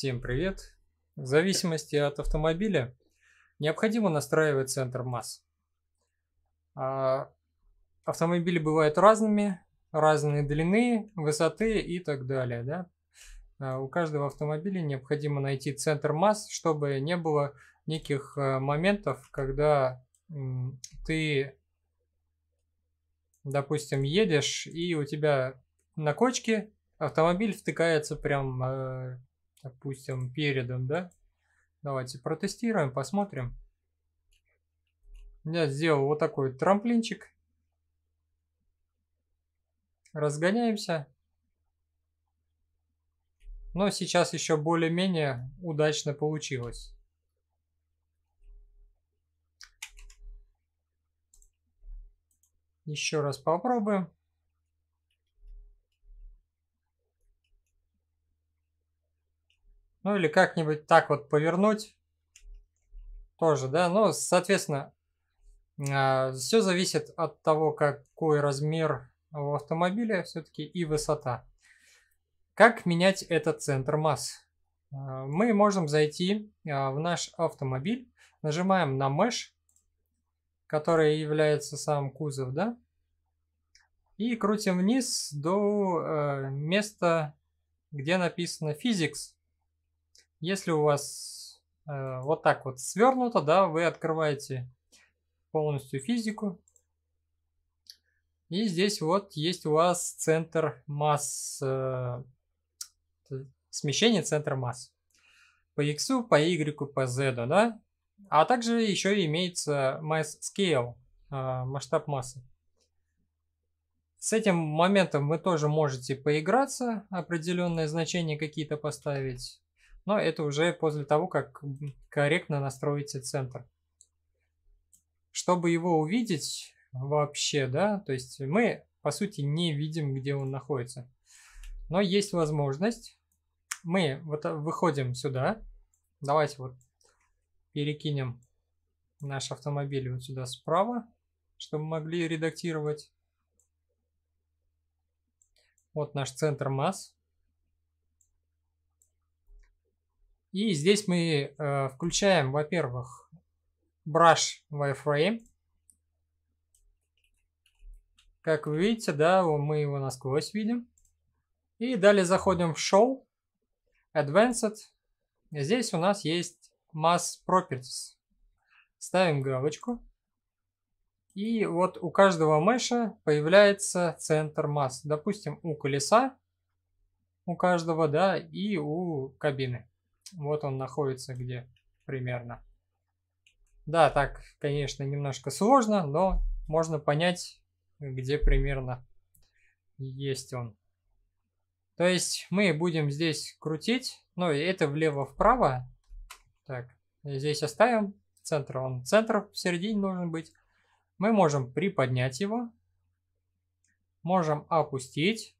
Всем привет! В зависимости от автомобиля необходимо настраивать центр масс. А, автомобили бывают разными, разные длины, высоты и так далее. Да? А, у каждого автомобиля необходимо найти центр масс, чтобы не было неких э, моментов, когда ты, допустим, едешь и у тебя на кочке автомобиль втыкается прям э, допустим, передом, да? Давайте протестируем, посмотрим. Я сделал вот такой трамплинчик. Разгоняемся. Но сейчас еще более-менее удачно получилось. Еще раз попробуем. Ну или как-нибудь так вот повернуть. Тоже, да. Ну, соответственно, а, все зависит от того, какой размер у автомобиля все-таки и высота. Как менять этот центр масс? А, мы можем зайти а, в наш автомобиль, нажимаем на Mesh, который является сам кузов, да, и крутим вниз до э, места, где написано Physics. Если у вас э, вот так вот свернуто, да, вы открываете полностью физику. И здесь вот есть у вас центр масс, э, смещение центра масс. По x, по y, по z, да. А также еще имеется mass scale, э, масштаб массы. С этим моментом вы тоже можете поиграться, определенные значения какие-то поставить но это уже после того, как корректно настроите центр. Чтобы его увидеть вообще, да, то есть мы, по сути, не видим, где он находится. Но есть возможность. Мы вот а, выходим сюда. Давайте вот перекинем наш автомобиль вот сюда справа, чтобы могли редактировать. Вот наш центр масс. И здесь мы э, включаем, во-первых, brush wireframe. Как вы видите, да, мы его насквозь видим. И далее заходим в Show, Advanced. Здесь у нас есть Mass Properties. Ставим галочку. И вот у каждого меша появляется центр масс. Допустим, у колеса, у каждого, да, и у кабины. Вот он находится где примерно. Да, так, конечно, немножко сложно, но можно понять, где примерно есть он. То есть мы будем здесь крутить, но ну, это влево-вправо. Так, здесь оставим центр, он центр в середине должен быть. Мы можем приподнять его, можем опустить,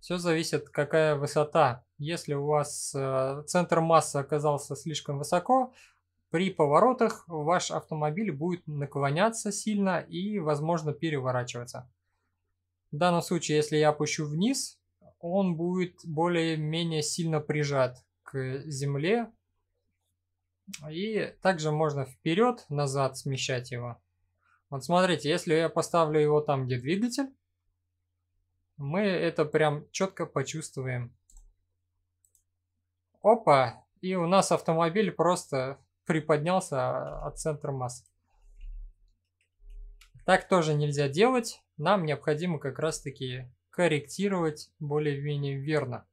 все зависит, какая высота. Если у вас э, центр массы оказался слишком высоко, при поворотах ваш автомобиль будет наклоняться сильно и, возможно, переворачиваться. В данном случае, если я опущу вниз, он будет более-менее сильно прижат к земле. И также можно вперед-назад смещать его. Вот смотрите, если я поставлю его там, где двигатель, мы это прям четко почувствуем. Опа! И у нас автомобиль просто приподнялся а, от центра масс. Так тоже нельзя делать. Нам необходимо как раз таки корректировать более-менее верно.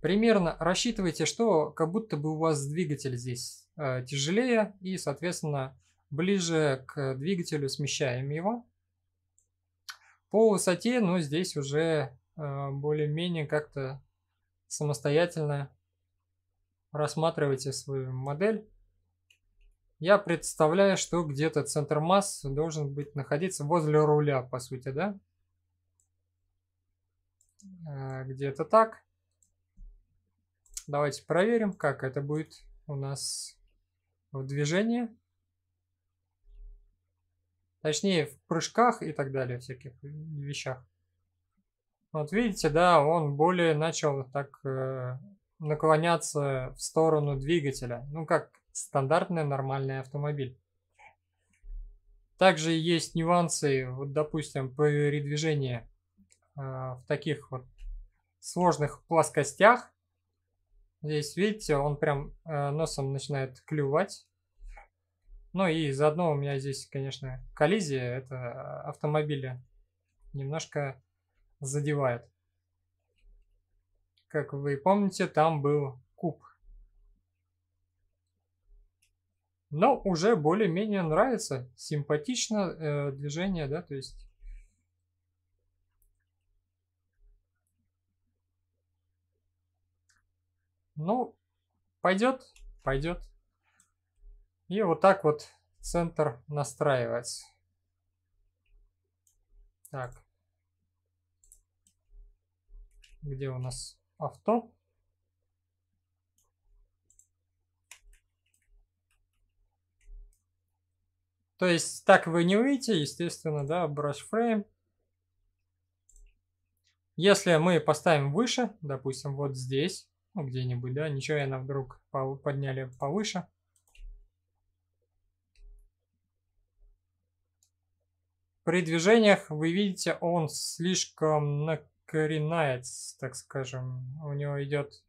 Примерно рассчитывайте, что как будто бы у вас двигатель здесь э, тяжелее и, соответственно, ближе к двигателю смещаем его. По высоте, ну, здесь уже э, более-менее как-то самостоятельно рассматривайте свою модель. Я представляю, что где-то центр масс должен быть находиться возле руля, по сути, да? Э, где-то так. Давайте проверим, как это будет у нас в движении. Точнее, в прыжках и так далее, всяких э, вещах. Вот видите, да, он более начал так э, наклоняться в сторону двигателя. Ну, как стандартный нормальный автомобиль. Также есть нюансы, вот, допустим, передвижение э, в таких вот сложных плоскостях. Здесь, видите, он прям э, носом начинает клювать. Ну и заодно у меня здесь, конечно, коллизия, это э, автомобили немножко задевает. Как вы помните, там был куб. Но уже более-менее нравится, симпатично э, движение, да, то есть Ну, пойдет, пойдет. И вот так вот центр настраивать. Так. Где у нас авто? То есть так вы не увидите, естественно, да, brush frame. Если мы поставим выше, допустим, вот здесь, ну, где-нибудь, да, ничего, я на вдруг подняли повыше, При движениях, вы видите, он слишком накоренается, так скажем. У него идет...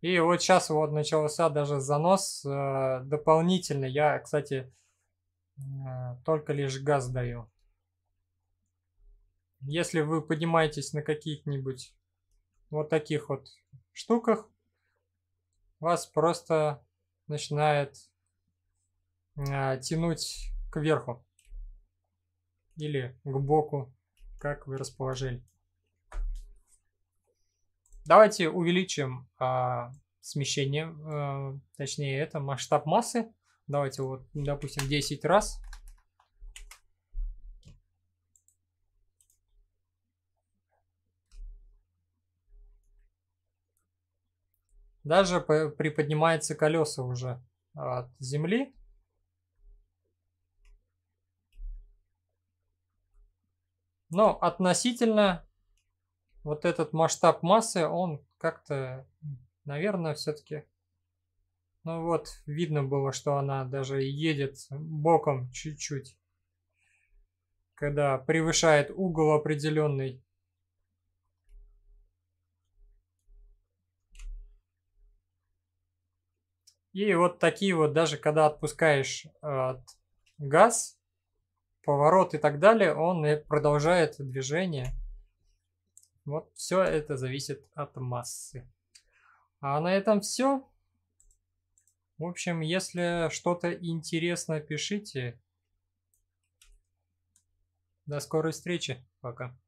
И вот сейчас вот начался даже занос э, дополнительный. Я, кстати, э, только лишь газ даю. Если вы поднимаетесь на каких-нибудь вот таких вот штуках, вас просто начинает э, тянуть кверху или к боку, как вы расположили. Давайте увеличим э, смещение, э, точнее это масштаб массы. Давайте вот, допустим, 10 раз. Даже приподнимается колеса уже от земли. Но относительно вот этот масштаб массы, он как-то, наверное, все-таки... Ну вот, видно было, что она даже едет боком чуть-чуть, когда превышает угол определенный. И вот такие вот, даже когда отпускаешь э, газ, поворот и так далее, он продолжает движение. Вот все это зависит от массы. А на этом все. В общем, если что-то интересно, пишите. До скорой встречи. Пока.